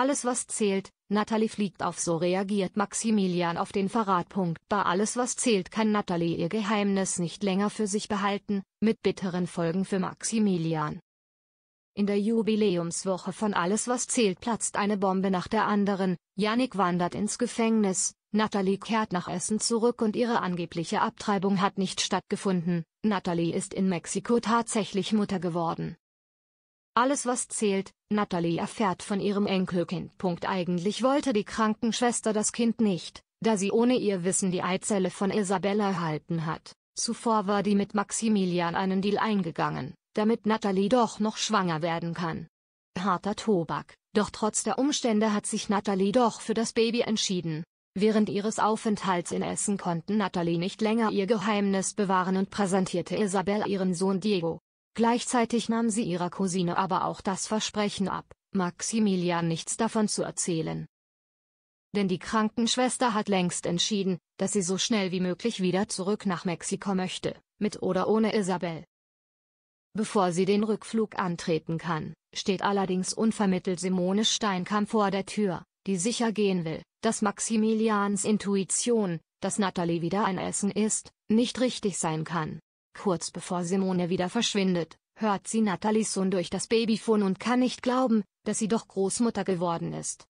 Alles was zählt, Natalie fliegt auf so reagiert Maximilian auf den Verratpunkt. Bei alles was zählt kann Natalie ihr Geheimnis nicht länger für sich behalten, mit bitteren Folgen für Maximilian. In der Jubiläumswoche von Alles was zählt platzt eine Bombe nach der anderen, Yannick wandert ins Gefängnis, Natalie kehrt nach Essen zurück und ihre angebliche Abtreibung hat nicht stattgefunden, Natalie ist in Mexiko tatsächlich Mutter geworden. Alles was zählt, Natalie erfährt von ihrem Enkelkind. Eigentlich wollte die Krankenschwester das Kind nicht, da sie ohne ihr Wissen die Eizelle von Isabella erhalten hat. Zuvor war die mit Maximilian einen Deal eingegangen, damit Natalie doch noch schwanger werden kann. Harter Tobak, doch trotz der Umstände hat sich Natalie doch für das Baby entschieden. Während ihres Aufenthalts in Essen konnten Natalie nicht länger ihr Geheimnis bewahren und präsentierte Isabella ihren Sohn Diego. Gleichzeitig nahm sie ihrer Cousine aber auch das Versprechen ab, Maximilian nichts davon zu erzählen. Denn die Krankenschwester hat längst entschieden, dass sie so schnell wie möglich wieder zurück nach Mexiko möchte, mit oder ohne Isabel. Bevor sie den Rückflug antreten kann, steht allerdings unvermittelt Simone Steinkamp vor der Tür, die sicher gehen will, dass Maximilians Intuition, dass Natalie wieder ein Essen ist, nicht richtig sein kann. Kurz bevor Simone wieder verschwindet, hört sie Nathalies Sohn durch das Babyfon und kann nicht glauben, dass sie doch Großmutter geworden ist.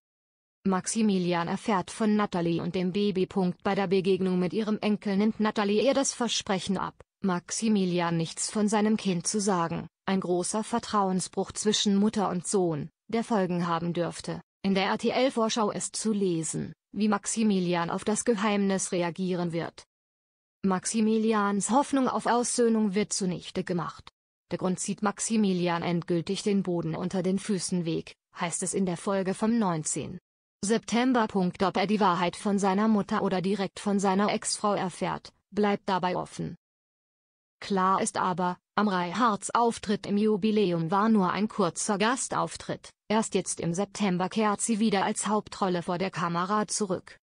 Maximilian erfährt von Nathalie und dem Baby. Bei der Begegnung mit ihrem Enkel nimmt Nathalie ihr das Versprechen ab, Maximilian nichts von seinem Kind zu sagen, ein großer Vertrauensbruch zwischen Mutter und Sohn, der Folgen haben dürfte. In der RTL-Vorschau ist zu lesen, wie Maximilian auf das Geheimnis reagieren wird. Maximilians Hoffnung auf Aussöhnung wird zunichte gemacht. Der Grund zieht Maximilian endgültig den Boden unter den Füßen weg, heißt es in der Folge vom 19. September. Ob er die Wahrheit von seiner Mutter oder direkt von seiner Ex-Frau erfährt, bleibt dabei offen. Klar ist aber, am Harts Auftritt im Jubiläum war nur ein kurzer Gastauftritt, erst jetzt im September kehrt sie wieder als Hauptrolle vor der Kamera zurück.